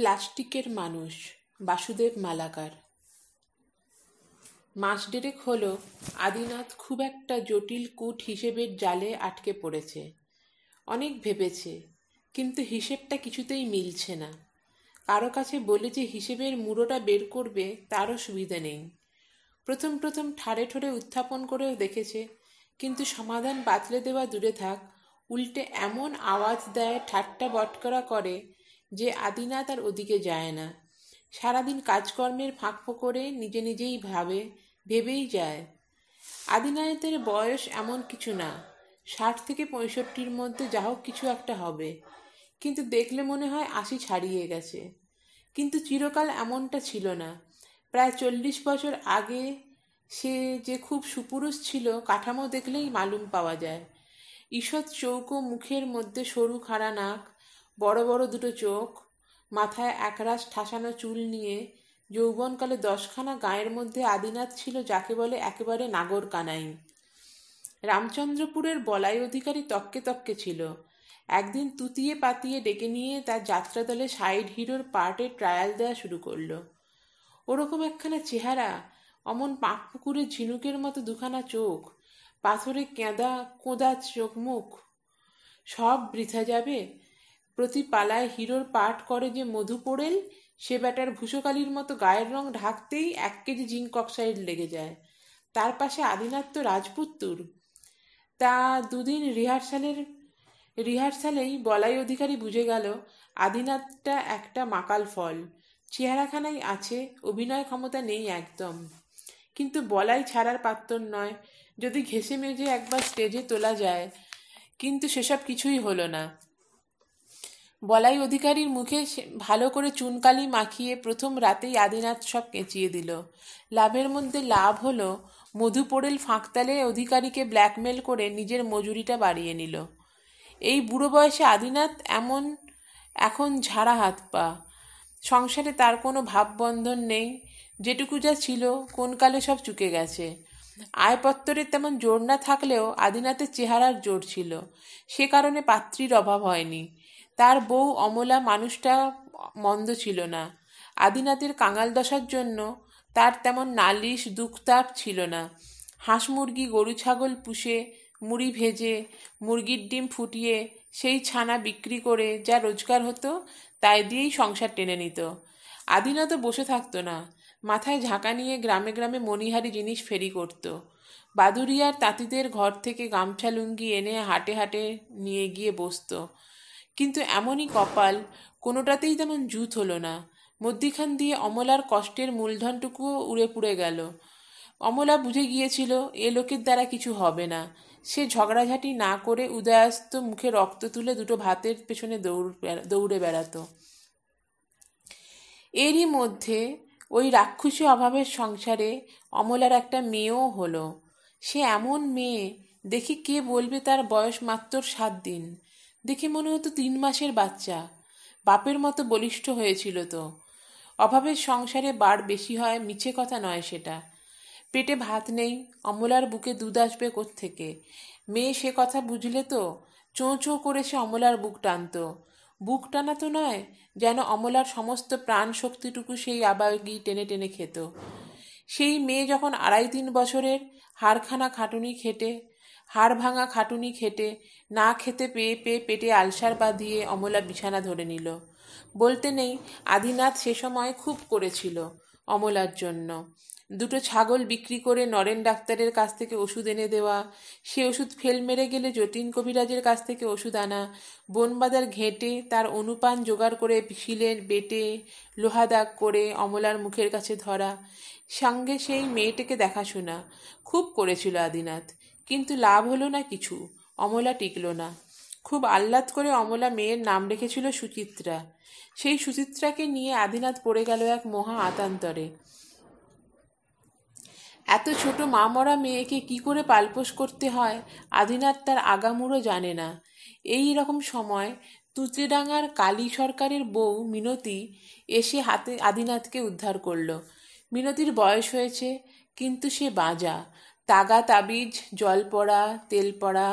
প্লাস্টিকের মানুষ বাসুদেব মালাকার মাস ডেরেক হল আদিনাথ খুব একটা জটিল কূট হিসেবের জালে আটকে পড়েছে অনেক ভেবেছে কিন্তু হিসেবটা কিছুতেই মিলছে না কারো কাছে বলে যে হিসেবের মুড়োটা বের করবে তারও সুবিধা নেই প্রথম প্রথম ঠাড়ে ঠোড়ে উত্থাপন করেও দেখেছে কিন্তু সমাধান বাতলে দেওয়া দূরে থাক উল্টে এমন আওয়াজ দেয় ঠাট্টা বটকরা করে যে আদিনা তার ওদিকে যায় না সারাদিন কাজকর্মের ফাঁক করে নিজে নিজেই ভাবে ভেবেই যায় আদিনায়তের বয়স এমন কিছু না ষাট থেকে পঁয়ষট্টির মধ্যে যা হোক কিছু একটা হবে কিন্তু দেখলে মনে হয় আশি ছাড়িয়ে গেছে কিন্তু চিরকাল এমনটা ছিল না প্রায় চল্লিশ বছর আগে সে যে খুব সুপুরুষ ছিল কাঠামো দেখলেই মালুম পাওয়া যায় ঈষৎ চৌকো মুখের মধ্যে সরু খাড়া নাক বড় বড় দুটো চোখ মাথায় একরাশ ঠাসানো চুল নিয়ে যৌবনকালে দশখানা গায়ের মধ্যে আদিনাথ ছিল যাকে বলে একেবারে নাগর কানাই রামচন্দ্রপুরের বলাই অধিকারী তককে তককে ছিল একদিন তুতিয়ে পাতিয়ে ডেকে নিয়ে তার যাত্রা দলে সাইড হিরোর পার্টে ট্রায়াল দেওয়া শুরু করলো ওরকম একখানা চেহারা অমন পাঁক পুকুরে ঝিনুকের মতো দুখানা চোখ পাথরে কেঁদা কোঁদা চোখ মুখ সব বৃথা যাবে প্রতি পালায় হিরোর পাঠ করে যে মধু পড়েল সে ব্যাটার ভূষকালীর মতো গায়ের রং ঢাকতেই এক কেজি জিঙ্ক অক্সাইড লেগে যায় তার পাশে আদিনাত্য রাজপুত্তুর তা দুদিন রিহার্সালের রিহার্সালেই বলাই অধিকারী বুঝে গেল আদিনাথটা একটা মাকাল ফল চেহারাখানাই আছে অভিনয় ক্ষমতা নেই একদম কিন্তু বলাই ছাড়ার পাত্তর নয় যদি ঘেসে মেজে একবার স্টেজে তোলা যায় কিন্তু সেসব কিছুই হলো না বলাই অধিকারীর মুখে ভালো করে চুনকালি মাখিয়ে প্রথম রাতেই আদিনাথ সব কেঁচিয়ে দিল লাভের মধ্যে লাভ হলো মধু পোড়েল ফাঁকতালে অধিকারীকে ব্ল্যাকমেল করে নিজের মজুরিটা বাড়িয়ে নিল এই বুড়ো বয়সে আদিনাথ এমন এখন ঝাড়া হাত পা সংসারে তার কোনো ভাববন্ধন নেই যেটুকু যা ছিল কোনকালে সব চুকে গেছে আয়পত্তরের তেমন জোর না থাকলেও আদিনাথের চেহারার জোর ছিল সে কারণে পাত্রীর অভাব হয়নি তার বউ অমলা মানুষটা মন্দ ছিল না আদিনাথের কাঙাল দশার জন্য তার তেমন নালিশ দুঃখতাপ ছিল না হাঁস মুরগি গরু ছাগল পুষে মুড়ি ভেজে মুরগির ডিম ফুটিয়ে সেই ছানা বিক্রি করে যা রোজগার হতো তাই দিয়েই সংসার টেনে নিত তো বসে থাকতো না মাথায় ঝাঁকা নিয়ে গ্রামে গ্রামে মণিহারি জিনিস ফেরি করত বাদুরিয়ার তাঁতিদের ঘর থেকে গামছা লুঙ্গি এনে হাটে হাটে নিয়ে গিয়ে বসত কিন্তু এমনই কপাল কোনোটাতেই তেমন জুত হলো না মধ্যিখান দিয়ে অমলার কষ্টের মূলধনটুকুও উড়ে পুড়ে গেল অমলা বুঝে গিয়েছিল এ লোকের দ্বারা কিছু হবে না সে ঝগড়াঝাটি না করে উদয়াস্ত মুখে রক্ত তুলে দুটো ভাতের পেছনে দৌড় দৌড়ে বেড়াতো এরই মধ্যে ওই রাক্ষসী অভাবের সংসারে অমলার একটা মেয়েও হলো সে এমন মেয়ে দেখি কে বলবে তার বয়স মাত্র সাত দিন দেখে মনে হতো তিন মাসের বাচ্চা বাপের মতো বলিষ্ঠ হয়েছিল তো অভাবের সংসারে বার বেশি হয় মিছে কথা নয় সেটা পেটে ভাত নেই অমলার বুকে দুধ আসবে থেকে মেয়ে সে কথা বুঝলে তো চোঁ চোঁ করে সে অমলার বুক টানত বুক টানা তো নয় যেন অমলার সমস্ত প্রাণ শক্তিটুকু সেই আবাগি টেনে টেনে খেত সেই মেয়ে যখন আড়াই তিন বছরের হারখানা খাটুনি খেটে হাড় ভাঙা খাটুনি খেটে না খেতে পেয়ে পেয়ে পেটে আলসার বাঁধিয়ে অমলা বিছানা ধরে নিল বলতে নেই আদিনাথ সে সময় খুব করেছিল অমলার জন্য দুটো ছাগল বিক্রি করে নরেন ডাক্তারের কাছ থেকে ওষুধ এনে দেওয়া সে ওষুধ ফেল মেরে গেলে যতীন কবিরাজের কাছ থেকে ওষুধ আনা বনবাজার ঘেঁটে তার অনুপান জোগাড় করে শিলের বেটে লোহা দাগ করে অমলার মুখের কাছে ধরা সঙ্গে সেই মেয়েটিকে দেখাশোনা খুব করেছিল আদিনাথ কিন্তু লাভ হলো না কিছু অমলা টিকল না খুব আহ্লাদ করে অমলা মেয়ের নাম রেখেছিল সুচিত্রা সেই সুচিত্রাকে নিয়ে আদিনাথ পড়ে গেল এক মহা আতান্তরে এত ছোট মামরা মেয়েকে কি করে পালপোষ করতে হয় আদিনাথ তার আগামুরও জানে না এই রকম সময় তুতরিডাঙ্গার কালী সরকারের বউ মিনতি এসে হাতে আদিনাথকে উদ্ধার করল মিনতির বয়স হয়েছে কিন্তু সে বাজা তাগা তাবিজ জল পড়া তেল পড়া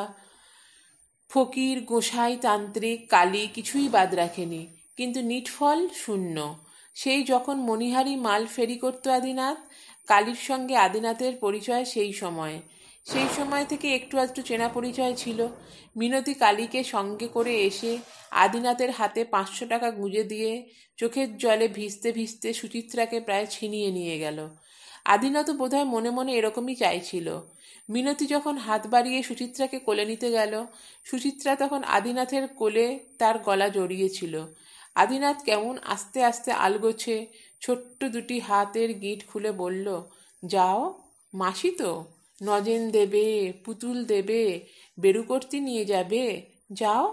ফকির গোসাই তান্ত্রিক কালী কিছুই বাদ রাখেনি কিন্তু নিটফল শূন্য সেই যখন মণিহারি মাল ফেরি করত আদিনাথ কালীর সঙ্গে আদিনাথের পরিচয় সেই সময়ে সেই সময় থেকে একটু আধটু চেনা পরিচয় ছিল মিনতি কালীকে সঙ্গে করে এসে আদিনাথের হাতে পাঁচশো টাকা গুঁজে দিয়ে চোখের জলে ভিজতে ভিজতে সুচিত্রাকে প্রায় ছিনিয়ে নিয়ে গেল আদিনাথ বোধহয় মনে মনে এরকমই চাইছিল মিনতি যখন হাত বাড়িয়ে সুচিত্রাকে কোলে নিতে গেল সুচিত্রা তখন আদিনাথের কোলে তার গলা জড়িয়েছিল আদিনাথ কেমন আস্তে আস্তে আলগোছে ছোট্ট দুটি হাতের গিট খুলে বলল যাও মাসি তো নজেন দেবে পুতুল দেবে বেরুকর্তি নিয়ে যাবে যাও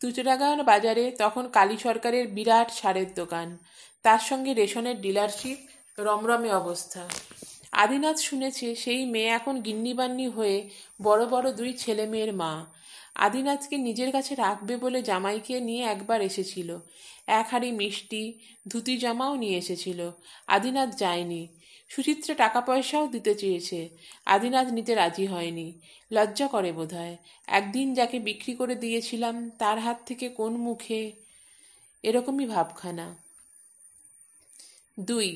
তুচরাগান বাজারে তখন কালী সরকারের বিরাট সারের দোকান তার সঙ্গে রেশনের ডিলারশিপ রমরমে অবস্থা আদিনাথ শুনেছে সেই মেয়ে এখন গিন্নিবান্নি হয়ে বড় বড় দুই ছেলে মেয়ের মা আদিনাথকে নিজের কাছে রাখবে বলে জামাইকে নিয়ে একবার এসেছিল এক হাড়ি মিষ্টি ধুতি জামাও নিয়ে এসেছিল আদিনাথ যায়নি সুচিত্রা টাকা পয়সাও দিতে চেয়েছে আদিনাথ নিতে রাজি হয়নি লজ্জা করে বোধহয় একদিন যাকে বিক্রি করে দিয়েছিলাম তার হাত থেকে কোন মুখে এরকমই ভাবখানা দুই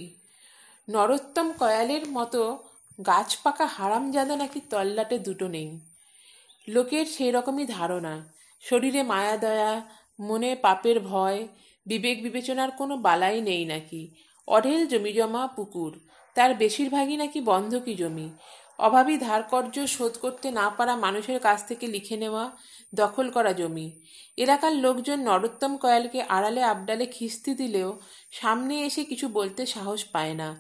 নরোত্তম কয়ালের মতো গাছ পাকা হারামজাদা নাকি তল্লাটে দুটো নেই লোকের সেই রকমই ধারণা শরীরে মায়া দয়া মনে পাপের ভয় বিবেক বিবেচনার কোনো বালাই নেই নাকি অঢেল জমিজমা পুকুর তার বেশিরভাগই নাকি বন্ধকি জমি অভাবী ধারকর্য শোধ করতে না পারা মানুষের কাছ থেকে লিখে নেওয়া দখল করা জমি এলাকার লোকজন নরোত্তম কয়ালকে আড়ালে আবডালে খিস্তি দিলেও সামনে এসে কিছু বলতে সাহস পায় না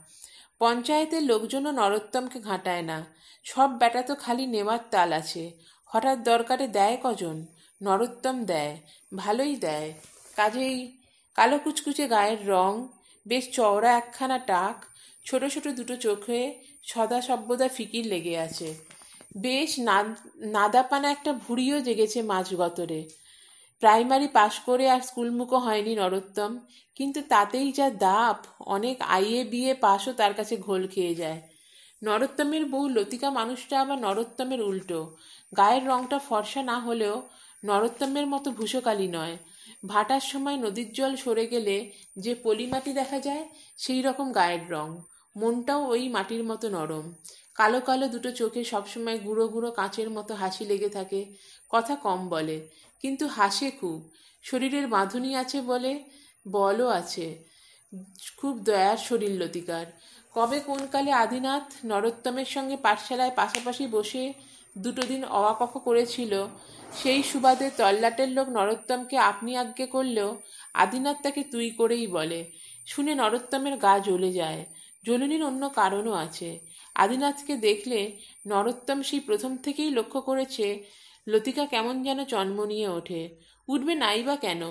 পঞ্চায়েতের লোকজনও নরোত্তমকে ঘাঁটায় না সব ব্যাটা তো খালি নেওয়ার তাল আছে হঠাৎ দরকারে দেয় কজন নরোত্তম দেয় ভালোই দেয় কাজেই কালো কুচকুচে গায়ের রং বেশ চওড়া একখানা টাক ছোট ছোট দুটো চোখে সদা সর্বদা ফিকির লেগে আছে বেশ নাদাপানা একটা ভুড়িও জেগেছে মাছ গতরে প্রাইমারি পাশ করে আর স্কুলমুখো হয়নি নরোত্তম কিন্তু তাতেই যা দাপ অনেক আইএ বিএ পাশও তার কাছে ঘোল খেয়ে যায় নরোত্তমের বউ লতিকা মানুষটা আবার নরোত্তমের উল্টো গায়ের রংটা ফর্সা না হলেও নরোত্তমের মতো ভূষকালি নয় ভাটার সময় নদীর জল সরে গেলে যে পলিমাটি দেখা যায় সেই রকম গায়ের রং মনটাও ওই মাটির মতো নরম কালো কালো দুটো চোখে সবসময় গুঁড়ো গুঁড়ো কাঁচের মতো হাসি লেগে থাকে কথা কম বলে কিন্তু হাসে খুব শরীরের বাঁধনি আছে বলে বলও আছে খুব দয়ার শরীর লতিকার কবে কোনকালে আদিনাথ নরোত্তমের সঙ্গে পাঠশালায় পাশাপাশি বসে দুটো দিন অবাকক্ষ করেছিল সেই সুবাদে তল্লাটের লোক নরোত্তমকে আপনি আজ্ঞে করলেও আদিনাথ তাকে তুই করেই বলে শুনে নরোত্তমের গা জ্বলে যায় জ্বলুনির অন্য কারণও আছে আদিনাথকে দেখলে নরোত্তম সেই প্রথম থেকেই লক্ষ্য করেছে লতিকা কেমন যেন জন্ম নিয়ে ওঠে উঠবে নাই বা কেন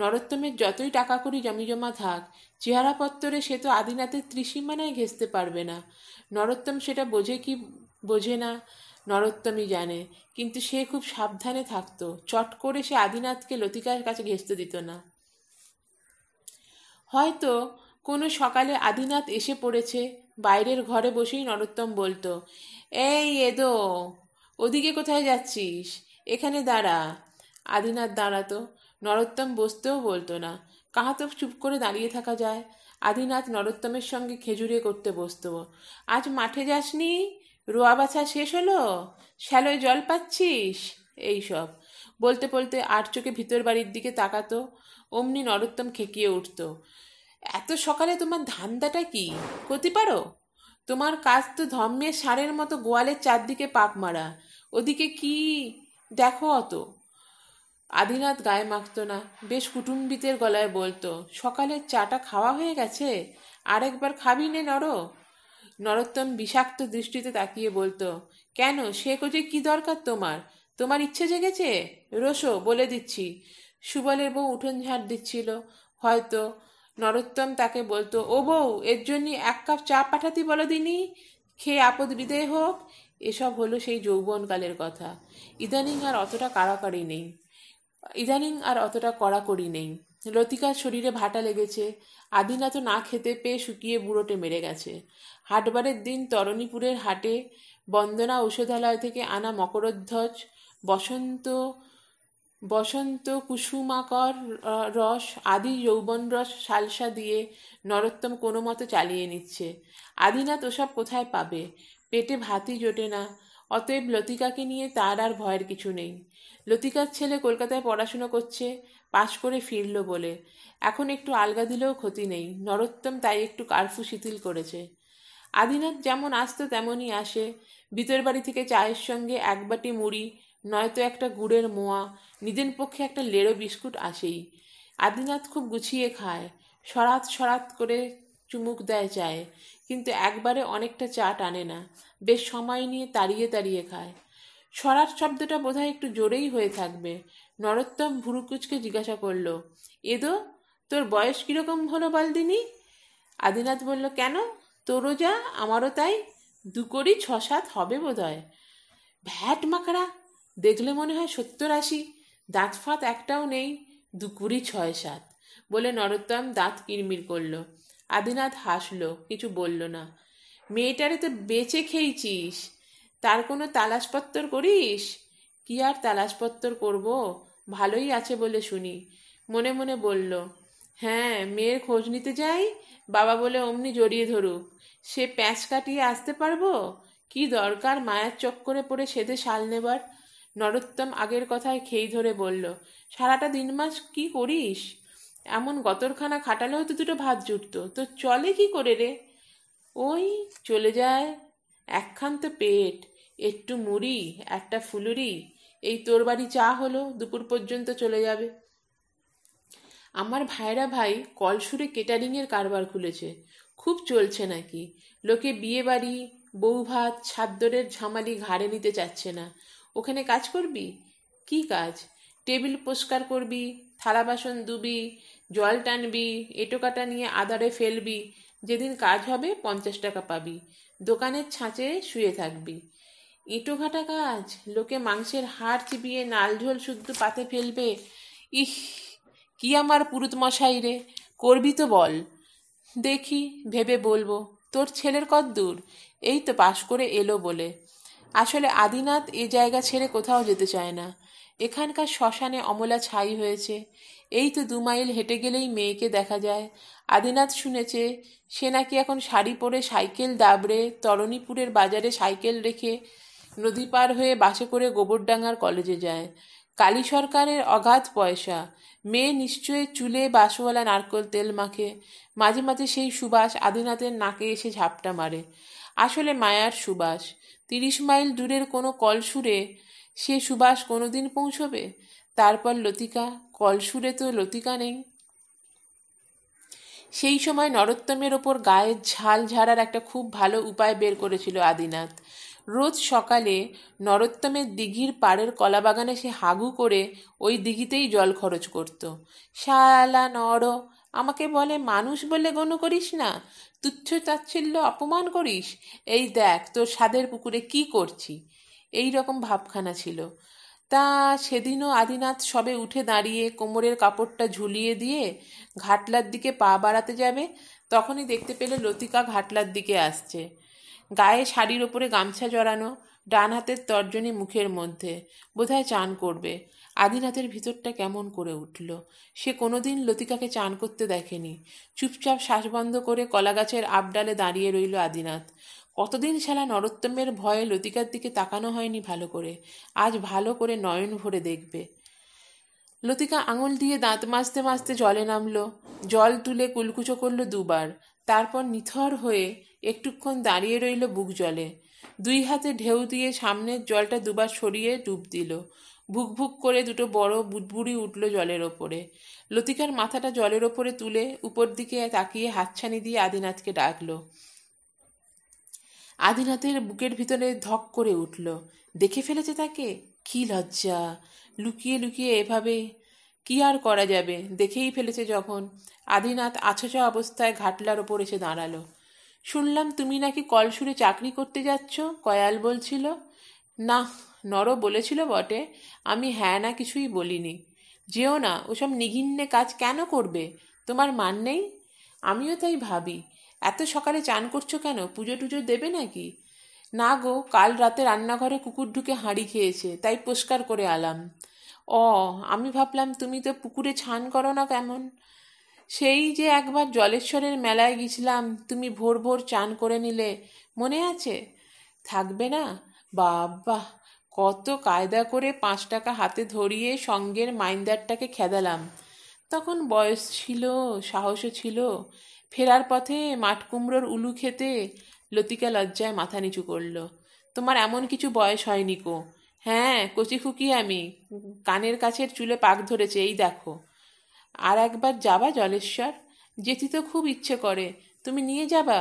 নরোত্তমের যতই টাকা করি জমিজমা থাক চেহারাপত্তরে সে তো আদিনাথের ত্রিসীমানায় ঘেঁচতে পারবে না নরোত্তম সেটা বোঝে কি বোঝে না নরোত্তমই জানে কিন্তু সে খুব সাবধানে থাকতো চট করে সে আদিনাথকে লতিকার কাছে ঘেঁচতে দিত না হয়তো কোনো সকালে আদিনাথ এসে পড়েছে বাইরের ঘরে বসেই নরোত্তম বলতো এই এদো ওদিকে কোথায় যাচ্ছিস এখানে দাঁড়া আদিনাথ দাঁড়াতো নরোত্তম বসতেও বলতো না কাহাতো চুপ করে দাঁড়িয়ে থাকা যায় আদিনাথ নরোত্তমের সঙ্গে খেজুরে করতে বসত আজ মাঠে যাসনি রোয়া বাছা শেষ হলো শ্যালোয় জল পাচ্ছিস এইসব বলতে বলতে আর চোখে ভিতর বাড়ির দিকে তাকাতো অমনি নরোত্তম খেকিয়ে উঠত এত সকালে তোমার ধান্দাটা কি করতে পারো তোমার কাজ তো ধম্মের সারের মতো গোয়ালের চারদিকে পাক মারা ওদিকে কি দেখো অত আদিনাথ গায়ে মাখত না বেশ কুটুম্বিতের গলায় বলতো সকালের চাটা খাওয়া হয়ে গেছে আরেকবার খাবি নে নর নরোত্তম বিষাক্ত দৃষ্টিতে তাকিয়ে বলতো কেন সে কোজে কি দরকার তোমার তোমার ইচ্ছে জেগেছে রোসো বলে দিচ্ছি সুবলের বউ উঠোন ঝাড় দিচ্ছিল হয়তো নরোত্তম তাকে বলতো ও বউ এর জন্য এক কাপ চা পাঠাতি বলো দিনই খেয়ে আপদ বিদেয় হোক এসব হলো সেই যৌবনকালের কথা ইদানিং আর অতটা কাড়াকাড়ি নেই ইদানিং আর অতটা কড়াকড়ি নেই লতিকার শরীরে ভাটা লেগেছে আদিনা তো না খেতে পেয়ে শুকিয়ে বুড়োটে মেরে গেছে হাটবারের দিন তরণীপুরের হাটে বন্দনা ঔষধালয় থেকে আনা মকরধ্বজ বসন্ত বসন্ত কুসুমাকর রস আদি যৌবন রস সালসা দিয়ে নরোত্তম কোনো মতো চালিয়ে নিচ্ছে আদিনাথ ওসব কোথায় পাবে পেটে ভাতই জোটে না অতএব লতিকাকে নিয়ে তার আর ভয়ের কিছু নেই লতিকার ছেলে কলকাতায় পড়াশুনো করছে পাশ করে ফিরল বলে এখন একটু আলগা দিলেও ক্ষতি নেই নরোত্তম তাই একটু কার্ফু শিথিল করেছে আদিনাথ যেমন আসতো তেমনই আসে ভিতর বাড়ি থেকে চায়ের সঙ্গে এক বাটি মুড়ি নয়তো একটা গুড়ের মোয়া নিজের পক্ষে একটা লেড়ো বিস্কুট আসেই আদিনাথ খুব গুছিয়ে খায় সরাত সরাত করে চুমুক দেয় চায় কিন্তু একবারে অনেকটা চা টানে না বেশ সময় নিয়ে তাড়িয়ে তাড়িয়ে খায় সরাত শব্দটা বোধহয় একটু জোরেই হয়ে থাকবে নরোত্তম ভুরুকুচকে জিজ্ঞাসা করল এদো তোর বয়স কীরকম হলো বালদিনী আদিনাথ বলল কেন তোরও যা আমারও তাই দু করি ছ সাত হবে বোধ হয় ভ্যাট মাকড়া দেখলে মনে হয় সত্তর আশি দাঁত ফাঁত একটাও নেই দু কুড়ি ছয় সাত বলে নরোত্তম দাঁত কিরমির করল আদিনাথ হাসল কিছু বলল না মেয়েটারে তো বেঁচে খেয়েছিস তার কোনো তালাশপত্তর করিস কি আর তালাশপত্তর করব ভালোই আছে বলে শুনি মনে মনে বলল হ্যাঁ মেয়ের খোঁজ নিতে যাই বাবা বলে অমনি জড়িয়ে ধরুক সে প্যাঁচ কাটিয়ে আসতে পারবো কি দরকার মায়ের চক্করে পড়ে সেদে শাল নেবার নরোত্তম আগের কথায় খেই ধরে বলল সারাটা দিন মাস কি করিস এমন গতরখানা খাটালেও তো দুটো ভাত জুটত তো চলে কি করে রে ওই চলে যায় একখান্ত পেট একটু মুড়ি একটা ফুলুরি এই তোর বাড়ি চা হলো দুপুর পর্যন্ত চলে যাবে আমার ভাইরা ভাই কলসুরে কেটারিংয়ের কারবার খুলেছে খুব চলছে নাকি লোকে বিয়ে বাড়ি বউভাত ছাদ্দরের ঝামালি ঘাড়ে নিতে চাচ্ছে না ওখানে কাজ করবি কি কাজ টেবিল পরিষ্কার করবি থালা বাসন দুবি জল টানবি এটোকাটা নিয়ে আধারে ফেলবি যেদিন কাজ হবে পঞ্চাশ টাকা পাবি দোকানের ছাঁচে শুয়ে থাকবি এঁটোঘাটা কাজ লোকে মাংসের হাড় চিপিয়ে ঝোল শুদ্ধ পাতে ফেলবে ইহ কি আমার পুরুত মশাই রে করবি তো বল দেখি ভেবে বলবো তোর ছেলের কত দূর এই তো পাশ করে এলো বলে আসলে আদিনাথ এ জায়গা ছেড়ে কোথাও যেতে চায় না এখানকার শ্মশানে অমলা ছাই হয়েছে এই তো দু মাইল হেঁটে গেলেই মেয়েকে দেখা যায় আদিনাথ শুনেছে সে নাকি এখন শাড়ি পরে সাইকেল দাবড়ে তরণীপুরের বাজারে সাইকেল রেখে নদী পার হয়ে বাসে করে গোবরডাঙ্গার কলেজে যায় কালী সরকারের অগাধ পয়সা মেয়ে নিশ্চয়ই চুলে বাঁশওয়ালা নারকল তেল মাখে মাঝে মাঝে সেই সুবাস আদিনাথের নাকে এসে ঝাপটা মারে আসলে মায়ার সুবাস তিরিশ মাইল দূরের কোনো কলসুরে সে সুবাস কোনোদিন পৌঁছবে তারপর লতিকা কলসুরে তো লতিকা নেই সেই সময় নরোত্তমের ওপর গায়ের ঝাল ঝাড়ার একটা খুব ভালো উপায় বের করেছিল আদিনাথ রোজ সকালে নরোত্তমের দিঘির পাড়ের কলাবাগানে সে হাগু করে ওই দিঘিতেই জল খরচ করত শালা নর আমাকে বলে মানুষ বলে গণ্য করিস না তুচ্ছ তাচ্ছিল্য অপমান করিস এই দেখ তোর সাদের পুকুরে কি করছি এই রকম ভাবখানা ছিল তা সেদিনও আদিনাথ সবে উঠে দাঁড়িয়ে কোমরের কাপড়টা ঝুলিয়ে দিয়ে ঘাটলার দিকে পা বাড়াতে যাবে তখনই দেখতে পেলে লতিকা ঘাটলার দিকে আসছে গায়ে শাড়ির ওপরে গামছা জড়ানো ডান হাতের তর্জনী মুখের মধ্যে বোধহয় চান করবে আদিনাথের ভিতরটা কেমন করে উঠল সে কোনোদিন লতিকাকে চান করতে দেখেনি চুপচাপ শ্বাস বন্ধ করে কলাগাছের আবডালে দাঁড়িয়ে রইল আদিনাথ কতদিন শালা নরোত্তমের ভয়ে লতিকার দিকে তাকানো হয়নি ভালো করে আজ ভালো করে নয়ন ভরে দেখবে লতিকা আঙুল দিয়ে দাঁত মাজতে মাজতে জলে নামলো জল তুলে কুলকুচো করলো দুবার তারপর নিথর হয়ে একটুক্ষণ দাঁড়িয়ে রইল বুক জলে দুই হাতে ঢেউ দিয়ে সামনের জলটা দুবার সরিয়ে ডুব দিল ভুক ভুক করে দুটো বড় বুটবুড়ি উঠল জলের ওপরে লতিকার মাথাটা জলের ওপরে তুলে উপর দিকে তাকিয়ে হাতছানি দিয়ে আদিনাথকে ডাকলো আদিনাথের বুকের ভিতরে ধক করে উঠল দেখে ফেলেছে তাকে কি লজ্জা লুকিয়ে লুকিয়ে এভাবে কি আর করা যাবে দেখেই ফেলেছে যখন আদিনাথ আছছা অবস্থায় ঘাটলার ওপর এসে দাঁড়ালো শুনলাম তুমি নাকি কলসুরে চাকরি করতে যাচ্ছ কয়াল বলছিল না নর বলেছিল বটে আমি হ্যাঁ না কিছুই বলিনি যেও না ওসব নিঘিন্নে কাজ কেন করবে তোমার মান নেই আমিও তাই ভাবি এত সকালে চান করছো কেন পুজো টুজো দেবে নাকি না গো কাল রাতে রান্নাঘরে কুকুর ঢুকে হাঁড়ি খেয়েছে তাই পরিষ্কার করে আলাম ও আমি ভাবলাম তুমি তো পুকুরে ছান করো না কেমন সেই যে একবার জলেশ্বরের মেলায় গেছিলাম তুমি ভোর ভোর চান করে নিলে মনে আছে থাকবে না বাবা কত কায়দা করে পাঁচ টাকা হাতে ধরিয়ে সঙ্গের মাইন্দারটাকে খেদালাম তখন বয়স ছিল সাহসও ছিল ফেরার পথে মাঠকুমড়োর উলু খেতে লতিকা লজ্জায় মাথা নিচু করল তোমার এমন কিছু বয়স হয়নি কো হ্যাঁ কচি খুকি আমি কানের কাছের চুলে পাক ধরেছে এই দেখো আর একবার যাবা জলেশ্বর যেতে তো খুব ইচ্ছে করে তুমি নিয়ে যাবা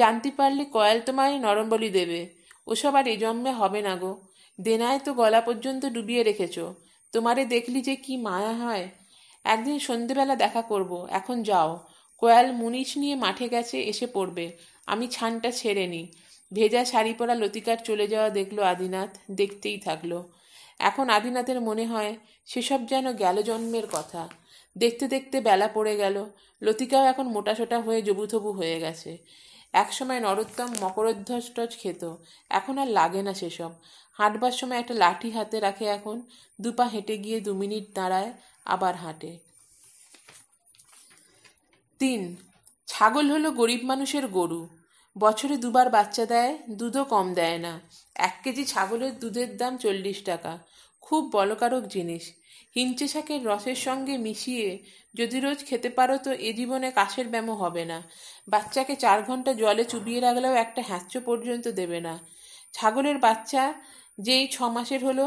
জানতে পারলে কয়াল তোমায় নরম বলি দেবে ওসব আর এ জন্মে হবে না গো দেনায় তো গলা পর্যন্ত ডুবিয়ে রেখেছ তোমারে দেখলি যে কি মায়া হয় একদিন সন্ধেবেলা দেখা করব এখন যাও কোয়াল মুনিশ নিয়ে মাঠে গেছে এসে পড়বে আমি ছানটা ছেড়ে নিই ভেজা শাড়ি পরা লতিকার চলে যাওয়া দেখলো আদিনাথ দেখতেই থাকলো এখন আদিনাথের মনে হয় সেসব যেন গেল জন্মের কথা দেখতে দেখতে বেলা পড়ে গেল লতিকাও এখন মোটাসোটা হয়ে জবুথবু হয়ে গেছে একসময় নরোত্তম মকরধ্বজ টজ খেত এখন আর লাগে না সেসব হাঁটবার সময় একটা লাঠি হাতে রাখে এখন দুপা হেঁটে গিয়ে দু মিনিট দাঁড়ায় আবার হাঁটে তিন ছাগল হলো গরিব মানুষের গরু বছরে দুবার বাচ্চা দেয় দুধও কম দেয় না এক কেজি ছাগলের দুধের দাম চল্লিশ টাকা খুব বলকারক জিনিস হিঞ্চে শাকের রসের সঙ্গে মিশিয়ে যদি রোজ খেতে পারো তো এ জীবনে কাশের ব্যামো হবে না বাচ্চাকে চার ঘন্টা জলে চুবিয়ে রাখলেও একটা হ্যাঁচো পর্যন্ত দেবে না ছাগলের বাচ্চা যেই ছ মাসের হলো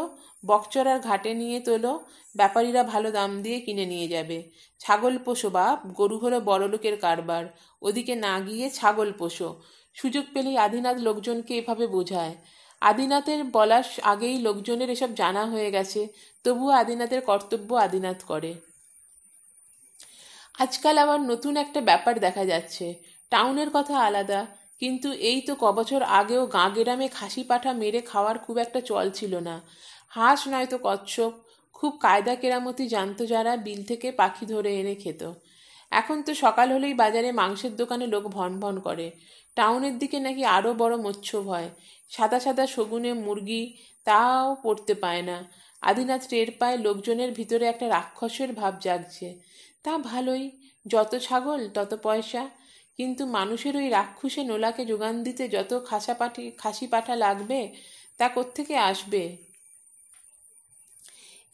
বকচরার ঘাটে নিয়ে তোলো ব্যাপারীরা ভালো দাম দিয়ে কিনে নিয়ে যাবে ছাগল পোষো বাপ গরু হলো বড়লোকের কারবার ওদিকে না গিয়ে ছাগল পোষো সুযোগ পেলেই আদিনাথ লোকজনকে এভাবে বোঝায় আদিনাথের বলার আগেই লোকজনের এসব জানা হয়ে গেছে তবুও আদিনাথের কর্তব্য আদিনাথ করে আজকাল আবার নতুন একটা ব্যাপার দেখা যাচ্ছে টাউনের কথা আলাদা কিন্তু এই তো কবছর আগেও গাঁ গেরামে খাসি পাঠা মেরে খাওয়ার খুব একটা চল ছিল না হাঁস নয়তো কচ্ছপ খুব কায়দা কেরামতি জানতো যারা বিল থেকে পাখি ধরে এনে খেত এখন তো সকাল হলেই বাজারে মাংসের দোকানে লোক ভন ভন করে টাউনের দিকে নাকি আরও বড় মোচ্ছব হয় সাদা সাদা শগুনে মুরগি তাও পড়তে পায় না আদিনাথ টের পায় লোকজনের ভিতরে একটা রাক্ষসের ভাব জাগছে তা ভালোই যত ছাগল তত পয়সা কিন্তু মানুষের ওই রাক্ষসে নোলাকে যোগান দিতে যত খাসা পাঠি খাসি পাঠা লাগবে তা কোত্থেকে আসবে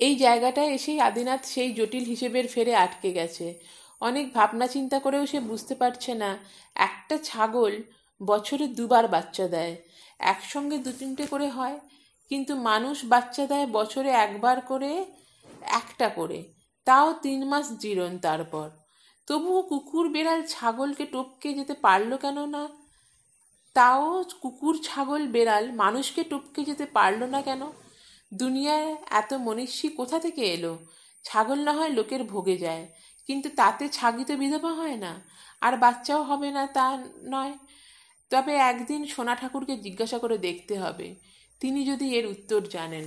এই জায়গাটায় এসেই আদিনাথ সেই জটিল হিসেবের ফেরে আটকে গেছে অনেক ভাবনা চিন্তা করেও সে বুঝতে পারছে না একটা ছাগল বছরে দুবার বাচ্চা দেয় একসঙ্গে দু তিনটে করে হয় কিন্তু মানুষ বাচ্চা দেয় বছরে একবার করে একটা করে তাও তিন মাস জিরন তারপর তবুও কুকুর বেড়াল ছাগলকে টপকে যেতে পারলো কেন না তাও কুকুর ছাগল বেড়াল মানুষকে টপকে যেতে পারলো না কেন দুনিয়ায় এত মনীষী কোথা থেকে এলো ছাগল না হয় লোকের ভোগে যায় কিন্তু তাতে ছাগি তো বিধবা হয় না আর বাচ্চাও হবে না তা নয় তবে একদিন সোনা ঠাকুরকে জিজ্ঞাসা করে দেখতে হবে তিনি যদি এর উত্তর জানেন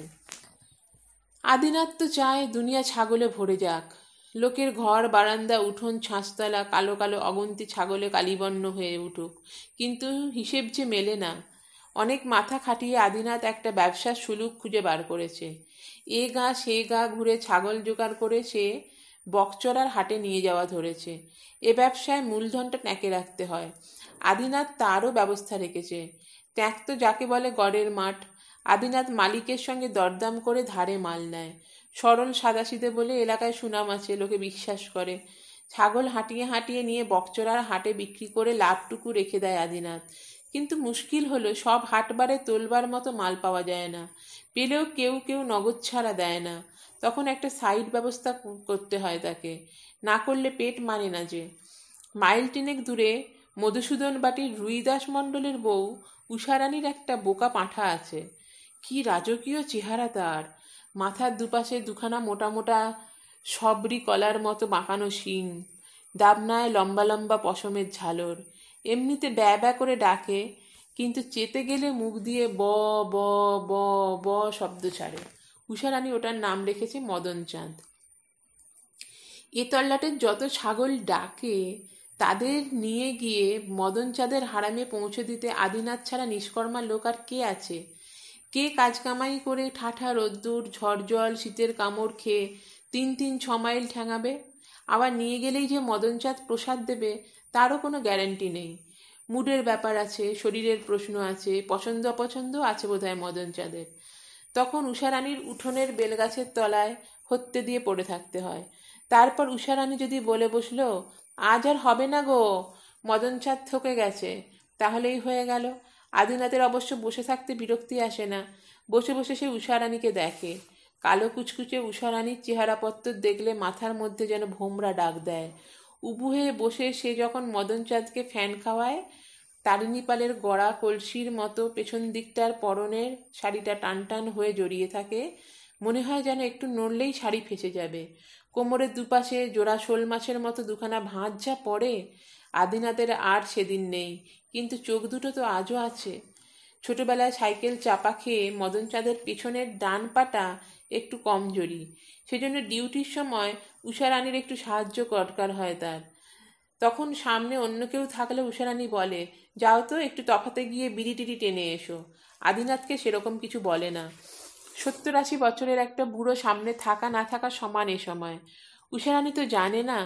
আদিনাথ তো চায় দুনিয়া ছাগলে ভরে যাক লোকের ঘর বারান্দা উঠোন ছাঁচতলা কালো কালো অগন্তি ছাগলে কালীবন্ন হয়ে উঠুক কিন্তু হিসেব যে মেলে না অনেক মাথা খাটিয়ে আদিনাথ একটা ব্যবসার সুলুক খুঁজে বার করেছে এ গা সে গা ঘুরে ছাগল জোগাড় করে সে বকচরার হাটে নিয়ে যাওয়া ধরেছে এ ব্যবসায় মূলধনটা ট্যাঁকে রাখতে হয় আদিনাথ তারও ব্যবস্থা রেখেছে ত্যাগ তো যাকে বলে গড়ের মাঠ আদিনাথ মালিকের সঙ্গে দরদাম করে ধারে মাল নেয় সরল সাদাশিদে বলে এলাকায় সুনাম আছে লোকে বিশ্বাস করে ছাগল হাঁটিয়ে হাঁটিয়ে নিয়ে বকচরার হাটে বিক্রি করে লাভটুকু রেখে দেয় আদিনাথ কিন্তু মুশকিল হলো সব হাটবারে তোলবার মতো মাল পাওয়া যায় না পেলেও কেউ কেউ নগদ ছাড়া দেয় না তখন একটা সাইড ব্যবস্থা করতে হয় তাকে না করলে পেট মানে না যে মাইল টেনেক দূরে মধুসূদন বাটির রুইদাস মণ্ডলের বউ উষারানির একটা বোকা পাঁঠা আছে কি রাজকীয় চেহারা তার মাথার দুপাশে দুখানা মোটা মোটা সবরি কলার মতো বাঁকানো শিং দাবনায় লম্বা লম্বা পশমের ঝালর এমনিতে ব্যা ব্যা করে ডাকে কিন্তু চেতে গেলে মুখ দিয়ে ব ব ব ব শব্দ ছাড়ে উষারানি ওটার নাম রেখেছে মদনচাঁদ এ তল্লাটের যত ছাগল ডাকে তাদের নিয়ে গিয়ে মদনচাঁদের হারামে পৌঁছে দিতে আদিনাথ ছাড়া নিষ্কর্মার লোক আর কে আছে কে কাজ কামাই করে ঠাঠা রোদ্দুর ঝড় জল শীতের কামড় খেয়ে তিন তিন ছ মাইল ঠেঙাবে আবার নিয়ে গেলেই যে মদনচাঁদ প্রসাদ দেবে তারও কোনো গ্যারেন্টি নেই মুডের ব্যাপার আছে শরীরের প্রশ্ন আছে পছন্দ অপছন্দ আছে বোধ মদন মদনচাঁদের তখন উষারানীর উঠোনের বেলগাছের তলায় হত্যে দিয়ে পড়ে থাকতে হয় তারপর উষারানী যদি বলে বসলো আজ আর হবে না গো মদন চাঁদ থকে গেছে তাহলেই হয়ে গেল আদিনাথের অবশ্য বসে থাকতে বিরক্তি আসে না বসে বসে সে উষারানীকে দেখে কালো কুচকুচে উষারানীর চেহারাপত্তর দেখলে মাথার মধ্যে যেন ভোমরা ডাক দেয় উবু হয়ে বসে সে যখন মদন চাঁদকে ফ্যান খাওয়ায় তারিণীপালের গড়া কলসির মতো পেছন দিকটার পরনের শাড়িটা টানটান হয়ে জড়িয়ে থাকে মনে হয় যেন একটু নড়লেই শাড়ি ফেসে যাবে কোমরের দুপাশে জোড়া শোল মাছের মতো দুখানা ভাঁজ যা পড়ে আদিনাথের আর সেদিন নেই কিন্তু চোখ দুটো তো আজও আছে ছোটবেলায় সাইকেল চাপা খেয়ে মদন চাঁদের পেছনের ডান পাটা একটু কমজোরি সেজন্য ডিউটির সময় উষারানির একটু সাহায্য দরকার হয় তার তখন সামনে অন্য কেউ থাকলে উষারানি বলে যাও তো একটু তফাতে গিয়ে বিড়ি টিড়ি টেনে এসো আদিনাথকে সেরকম কিছু বলে না সত্তর আশি বছরের একটা বুড়ো সামনে থাকা না থাকা সমান এ সময় উষারানি তো জানে না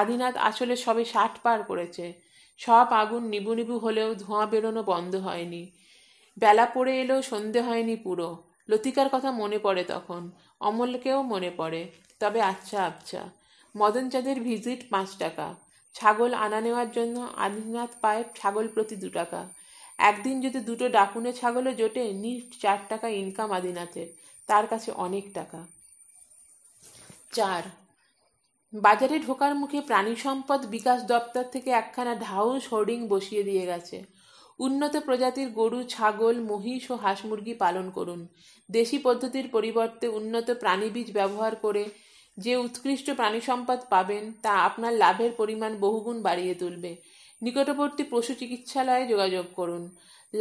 আদিনাথ আসলে সবে ষাট পার করেছে সব আগুন নিবু নিবু হলেও ধোঁয়া বেরোনো বন্ধ হয়নি বেলা পড়ে এলেও সন্ধে হয়নি পুরো লতিকার কথা মনে পড়ে তখন অমলকেও মনে পড়ে তবে আচ্ছা আচ্ছা মদন চাঁদের ভিজিট পাঁচ টাকা ছাগল আনা নেওয়ার জন্য আদিনাথ পায় ছাগল প্রতি দু টাকা একদিন যদি দুটো ডাকুনে ছাগলে জোটে নিট চার টাকা ইনকাম আদিনাথের তার কাছে অনেক টাকা চার বাজারে ঢোকার মুখে প্রাণী সম্পদ বিকাশ দপ্তর থেকে একখানা ঢাউস হোর্ডিং বসিয়ে দিয়ে গেছে উন্নত প্রজাতির গরু ছাগল মহিষ ও হাঁস মুরগি পালন করুন দেশি পদ্ধতির পরিবর্তে উন্নত প্রাণীবীজ ব্যবহার করে যে উৎকৃষ্ট প্রাণী সম্পদ পাবেন তা আপনার লাভের পরিমাণ বহুগুণ বাড়িয়ে তুলবে নিকটবর্তী পশু চিকিৎসালয়ে যোগাযোগ করুন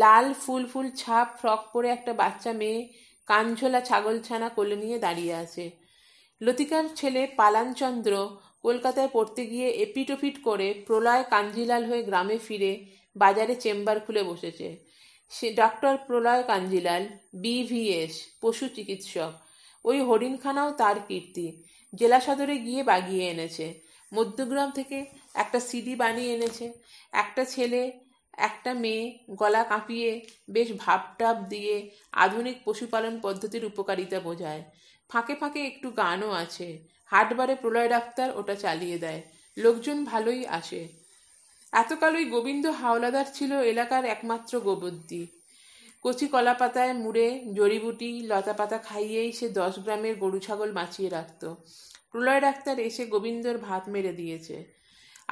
লাল ফুল ফুল ছাপ ফ্রক পরে একটা বাচ্চা মেয়ে কানঝোলা ছাগলছানা কোলে নিয়ে দাঁড়িয়ে আছে লতিকার ছেলে পালানচন্দ্র কলকাতায় পড়তে গিয়ে এপিটোপিট করে প্রলয় কাঞ্জিলাল হয়ে গ্রামে ফিরে বাজারে চেম্বার খুলে বসেছে সে ডক্টর প্রলয় কাঞ্জিলাল বিভিএস পশু চিকিৎসক ওই হরিণখানাও তার কীর্তি জেলা সদরে গিয়ে বাগিয়ে এনেছে মধ্যগ্রাম থেকে একটা সিডি বানিয়ে এনেছে একটা ছেলে একটা মেয়ে গলা কাঁপিয়ে বেশ ভাবটাপ দিয়ে আধুনিক পশুপালন পদ্ধতির উপকারিতা বোঝায় ফাঁকে ফাঁকে একটু গানও আছে হাটবারে প্রলয় ডাক্তার ওটা চালিয়ে দেয় লোকজন ভালোই আসে এতকাল ওই গোবিন্দ হাওলাদার ছিল এলাকার একমাত্র গোবদ্দি কচি কলা পাতায় মুড়ে জড়িবুটি লতা পাতা খাইয়েই সে দশ গ্রামের গরু ছাগল বাঁচিয়ে রাখত প্রলয় ডাক্তার এসে গোবিন্দর ভাত মেরে দিয়েছে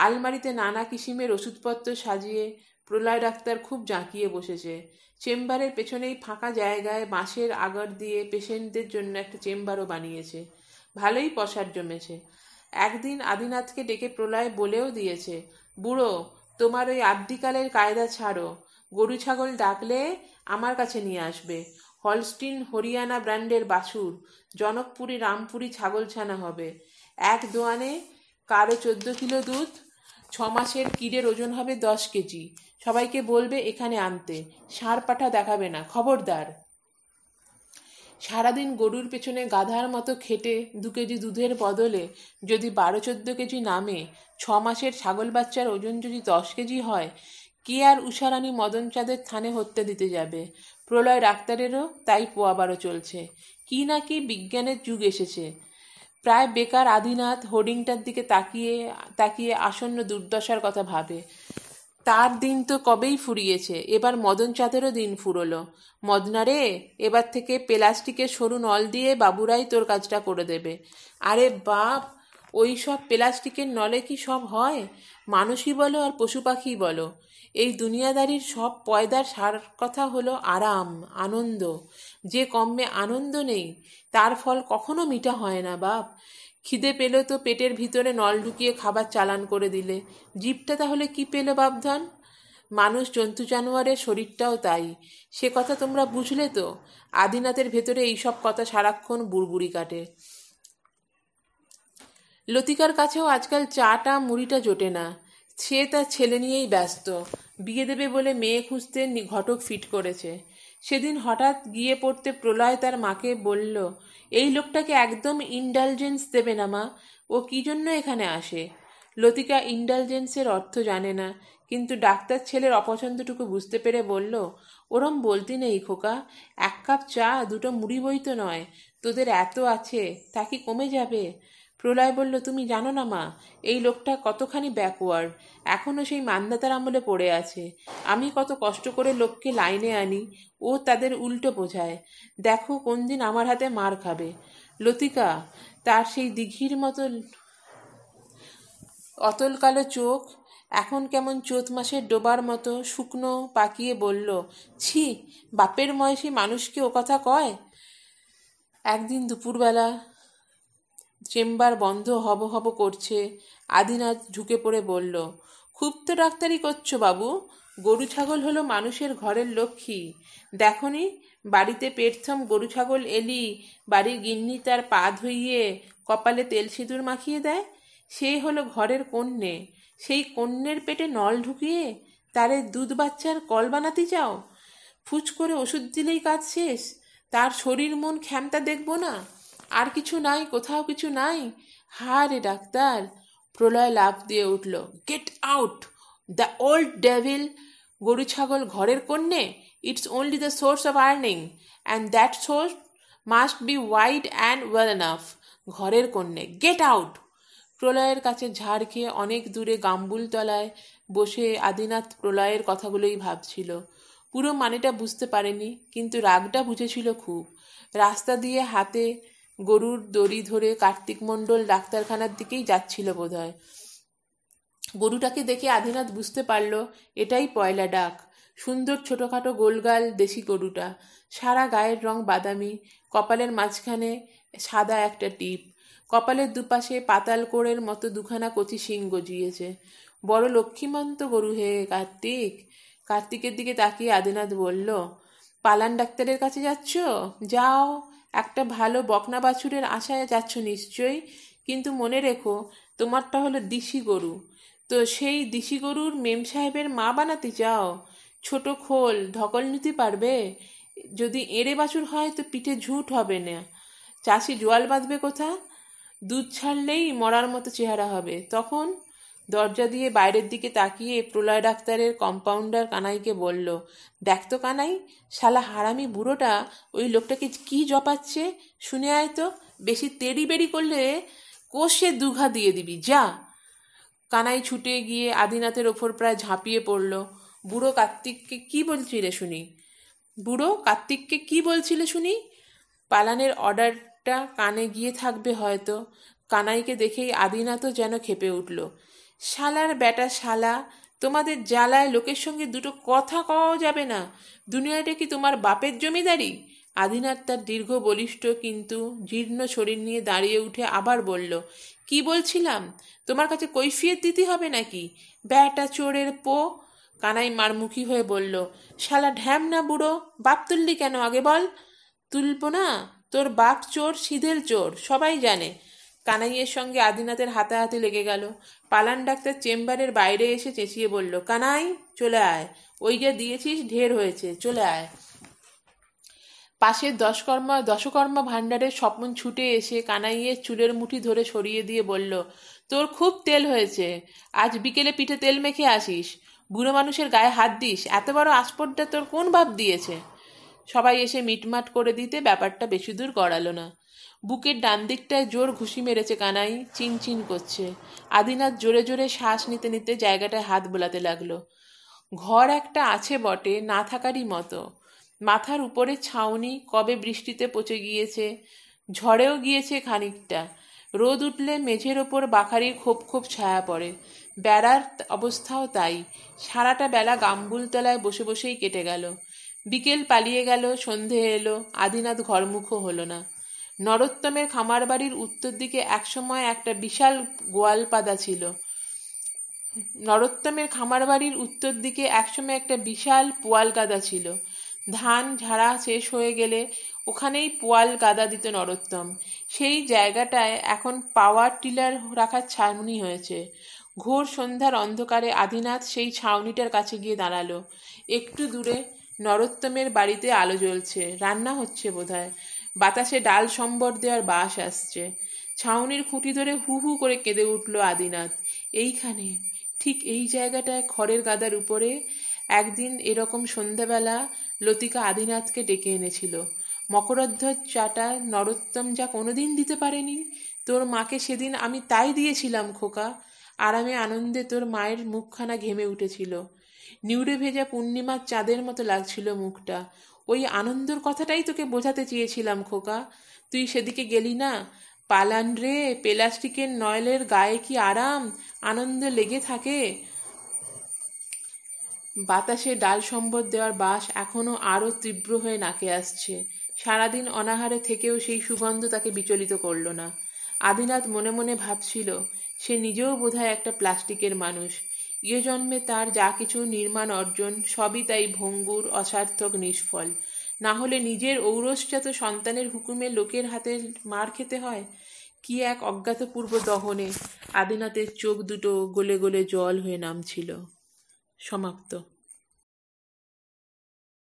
আলমারিতে নানা কিসিমের ওষুধপত্র সাজিয়ে প্রলয় ডাক্তার খুব জাঁকিয়ে বসেছে চেম্বারের পেছনেই ফাঁকা জায়গায় বাঁশের আগর দিয়ে পেশেন্টদের জন্য একটা চেম্বারও বানিয়েছে ভালোই পশার জমেছে একদিন আদিনাথকে ডেকে প্রলয় বলেও দিয়েছে বুড়ো তোমার ওই আদ্যিকালের কায়দা ছাড়ো গরু ছাগল ডাকলে আমার কাছে নিয়ে আসবে হলস্টিন হরিয়ানা ব্র্যান্ডের বাছুর জনকপুরি রামপুরি ছাগলছানা হবে এক দোয়ানে কারো চোদ্দ কিলো দুধ ছ মাসের কিরের ওজন হবে দশ কেজি সবাইকে বলবে এখানে আনতে সার পাঠা দেখাবে না খবরদার সারাদিন গরুর পেছনে গাধার মতো খেটে দু কেজি দুধের বদলে যদি বারো চোদ্দ কেজি নামে ছ মাসের ছাগল বাচ্চার ওজন যদি দশ কেজি হয় কে আর উষারানি মদন চাঁদের থানে হত্যা দিতে যাবে প্রলয় ডাক্তারেরও তাই পোয়াবারও চলছে কি না কি বিজ্ঞানের যুগ এসেছে প্রায় বেকার আদিনাথ হোর্ডিংটার দিকে তাকিয়ে তাকিয়ে আসন্ন দুর্দশার কথা ভাবে তার দিন তো কবেই ফুরিয়েছে এবার মদন চাঁদেরও দিন ফুরলো মদনা রে এবার থেকে প্লাস্টিকের সরু নল দিয়ে বাবুরাই তোর কাজটা করে দেবে আরে বাপ ওই সব প্লাস্টিকের নলে কি সব হয় মানুষই বলো আর পশু পাখি বলো এই দুনিয়াদারির সব পয়দার সার কথা হলো আরাম আনন্দ যে কম্মে আনন্দ নেই তার ফল কখনো মিটা হয় না বাপ খিদে পেলো তো পেটের ভিতরে নল ঢুকিয়ে খাবার চালান করে দিলে জীবটা তাহলে কি পেলো বাপধন মানুষ জন্তু জানোয়ারের শরীরটাও তাই সে কথা তোমরা বুঝলে তো আদিনাথের ভেতরে এইসব কথা সারাক্ষণ বুড়বুড়ি কাটে লতিকার কাছেও আজকাল চাটা মুড়িটা জোটে না সে তার ছেলে নিয়েই ব্যস্ত বিয়ে দেবে বলে মেয়ে খুঁজতে ঘটক ফিট করেছে সেদিন হঠাৎ গিয়ে পড়তে প্রলয় তার মাকে বলল এই লোকটাকে একদম ইন্ডালজেন্স দেবে না মা ও কি জন্য এখানে আসে লতিকা ইন্ডালজেন্সের অর্থ জানে না কিন্তু ডাক্তার ছেলের অপছন্দটুকু বুঝতে পেরে বলল ওরম বলতি নেই খোকা এক কাপ চা দুটো মুড়ি বই তো নয় তোদের এত আছে তা কি কমে যাবে প্রলয় বলল তুমি জানো না মা এই লোকটা কতখানি ব্যাকওয়ার্ড এখনও সেই মান্দাতার আমলে পড়ে আছে আমি কত কষ্ট করে লোককে লাইনে আনি ও তাদের উল্টো বোঝায় দেখো কোন দিন আমার হাতে মার খাবে লতিকা তার সেই দিঘির মতো অতল কালো চোখ এখন কেমন চোত মাসের ডোবার মতো শুকনো পাকিয়ে বলল ছি বাপের সেই মানুষকে ও কথা কয় একদিন দুপুরবেলা চেম্বার বন্ধ হব হব করছে আদিনাথ ঝুঁকে পড়ে বলল খুব তো ডাক্তারি করছো বাবু গরু ছাগল হলো মানুষের ঘরের লক্ষ্মী দেখনি বাড়িতে পেটথম গরু ছাগল এলি বাড়ির গিন্নি তার পা ধুইয়ে কপালে তেল সিঁদুর মাখিয়ে দেয় সেই হলো ঘরের কন্যে সেই কন্যের পেটে নল ঢুকিয়ে তারে দুধ বাচ্চার কল বানাতে চাও ফুচ করে ওষুধ দিলেই কাজ শেষ তার শরীর মন ক্ষমতা দেখব না আর কিছু নাই কোথাও কিছু নাই হা রে ডাক্তার প্রলয় লাভ দিয়ে উঠল get out the old devil গরু ছাগল ঘরের কন্যে it's only the source of earning and that source must be wide and well enough ঘরের কন্যে গেট আউট প্রলয়ের কাছে ঝাড় খেয়ে অনেক দূরে গাম্বুলতলায় বসে আদিনাথ প্রলয়ের কথাগুলোই ভাবছিল পুরো মানেটা বুঝতে পারেনি কিন্তু রাগটা বুঝেছিল খুব রাস্তা দিয়ে হাতে গরুর দড়ি ধরে কার্তিক মণ্ডল ডাক্তারখানার দিকেই যাচ্ছিল বোধহয় গরুটাকে দেখে আদিনাথ বুঝতে পারল এটাই পয়লা ডাক সুন্দর ছোটোখাটো গোলগাল দেশি গরুটা সারা গায়ের রং বাদামি কপালের মাঝখানে সাদা একটা টিপ কপালের দুপাশে পাতাল কোড়ের মতো দুখানা কচি শিং গজিয়েছে বড় লক্ষ্মীমন্ত গরু হে কার্তিক কার্তিকের দিকে তাকিয়ে আদিনাথ বলল পালান ডাক্তারের কাছে যাচ্ছ যাও একটা ভালো বকনা বাছুরের আশায় যাচ্ছ নিশ্চয়ই কিন্তু মনে রেখো তোমারটা হলো দিশি গরু তো সেই দিশি গরুর মেম সাহেবের মা বানাতে যাও ছোট খোল ধকল নিতে পারবে যদি এড়ে বাছুর হয় তো পিঠে ঝুট হবে না চাষি জোয়াল বাঁধবে কোথা দুধ ছাড়লেই মরার মতো চেহারা হবে তখন দরজা দিয়ে বাইরের দিকে তাকিয়ে প্রলয় ডাক্তারের কম্পাউন্ডার কানাইকে বলল দেখ তো কানাই শালা হারামি বুড়োটা ওই লোকটাকে কি জপাচ্ছে শুনে আয় তো বেশি তেড়ি বেড়ি করলে কোষে দুঘা দিয়ে দিবি যা কানাই ছুটে গিয়ে আদিনাথের ওপর প্রায় ঝাঁপিয়ে পড়ল বুড়ো কার্তিককে কি বলছিলে শুনি বুড়ো কার্তিককে কি বলছিলে শুনি পালানের অর্ডারটা কানে গিয়ে থাকবে হয়তো কানাইকে দেখেই আদিনাথও যেন খেপে উঠল শালার বেটা শালা তোমাদের জ্বালায় লোকের সঙ্গে দুটো কথা কওয়াও যাবে না দুনিয়াটা কি তোমার বাপের জমিদারি আদিনাথ তার দীর্ঘ বলিষ্ঠ কিন্তু জীর্ণ শরীর নিয়ে দাঁড়িয়ে উঠে আবার বলল কি বলছিলাম তোমার কাছে কৈফিয়ত দিতে হবে নাকি ব্যাটা চোরের পো কানাই মারমুখী হয়ে বলল শালা ঢ্যাম না বুড়ো বাপ তুললি কেন আগে বল তুলব না তোর বাপ চোর সিধেল চোর সবাই জানে কানাইয়ের সঙ্গে আদিনাথের হাতাহাতি লেগে গেল পালান ডাক্তার চেম্বারের বাইরে এসে চেঁচিয়ে বলল কানাই চলে আয় ওই যা দিয়েছিস ঢের হয়েছে চলে আয় পাশের দশকর্মা দশকর্মা ভাণ্ডারের স্বপন ছুটে এসে কানাইয়ের চুলের মুঠি ধরে সরিয়ে দিয়ে বলল তোর খুব তেল হয়েছে আজ বিকেলে পিঠে তেল মেখে আসিস বুড়ো মানুষের গায়ে হাত দিস এত বড় আসপটটা তোর কোন ভাব দিয়েছে সবাই এসে মিটমাট করে দিতে ব্যাপারটা বেশি দূর গড়ালো না বুকের ডান দিকটায় জোর ঘুষি মেরেছে কানাই চিনচিন করছে আদিনাথ জোরে জোরে শ্বাস নিতে নিতে জায়গাটায় হাত বোলাতে লাগলো ঘর একটা আছে বটে না থাকারই মতো মাথার উপরে ছাউনি কবে বৃষ্টিতে পচে গিয়েছে ঝড়েও গিয়েছে খানিকটা রোদ উঠলে মেঝের ওপর বাখারির খোপ খোপ ছায়া পড়ে বেড়ার অবস্থাও তাই সারাটা বেলা গাম্বুলতলায় বসে বসেই কেটে গেল বিকেল পালিয়ে গেল সন্ধে এলো আদিনাথ ঘরমুখো হলো না নরোত্তমের খামারবাড়ির উত্তর দিকে একসময় একটা বিশাল গোয়ালপাদা ছিল নরোত্তমের খামারবাড়ির উত্তর দিকে একসময় একটা বিশাল পোয়াল গাদা ছিল ধান ঝাড়া শেষ হয়ে গেলে ওখানেই পোয়াল গাদা দিত নরোত্তম সেই জায়গাটায় এখন পাওয়ার টিলার রাখার ছাউনি হয়েছে ঘোর সন্ধ্যার অন্ধকারে আদিনাথ সেই ছাউনিটার কাছে গিয়ে দাঁড়ালো একটু দূরে নরোত্তমের বাড়িতে আলো জ্বলছে রান্না হচ্ছে বোধহয় বাতাসে ডাল সম্বর দেওয়ার বাস আসছে ছাউনির খুঁটি ধরে হু হু করে কেঁদে উঠল আদিনাথ এইখানে ঠিক এই জায়গাটায় খড়ের গাদার উপরে একদিন এরকম সন্ধেবেলা লতিকা আদিনাথকে ডেকে এনেছিল মকরধ্বজ চাটা নরোত্তম যা কোনোদিন দিতে পারেনি তোর মাকে সেদিন আমি তাই দিয়েছিলাম খোকা আরামে আনন্দে তোর মায়ের মুখখানা ঘেমে উঠেছিল নিউড়ে ভেজা পূর্ণিমার চাঁদের মতো লাগছিল মুখটা ওই আনন্দর কথাটাই তোকে বোঝাতে চেয়েছিলাম খোকা তুই সেদিকে গেলি না পালান রে প্লাস্টিকের নয়লের গায়ে কি আরাম আনন্দ লেগে থাকে বাতাসে ডাল সম্বদ দেওয়ার বাস এখনও আরও তীব্র হয়ে নাকে আসছে সারাদিন অনাহারে থেকেও সেই সুগন্ধ তাকে বিচলিত করল না আদিনাথ মনে মনে ভাবছিল সে নিজেও বোধহয় একটা প্লাস্টিকের মানুষ ইহজন্মে তার যা কিছু নির্মাণ অর্জন সবই তাই ভঙ্গুর অসার্থক নিষ্ফল না হলে নিজের ঔরসজাত সন্তানের হুকুমে লোকের হাতে মার খেতে হয় কি এক অজ্ঞাতপূর্ব দহনে আদিনাথের চোখ দুটো গোলে গোলে জল হয়ে নামছিল সমাপ্ত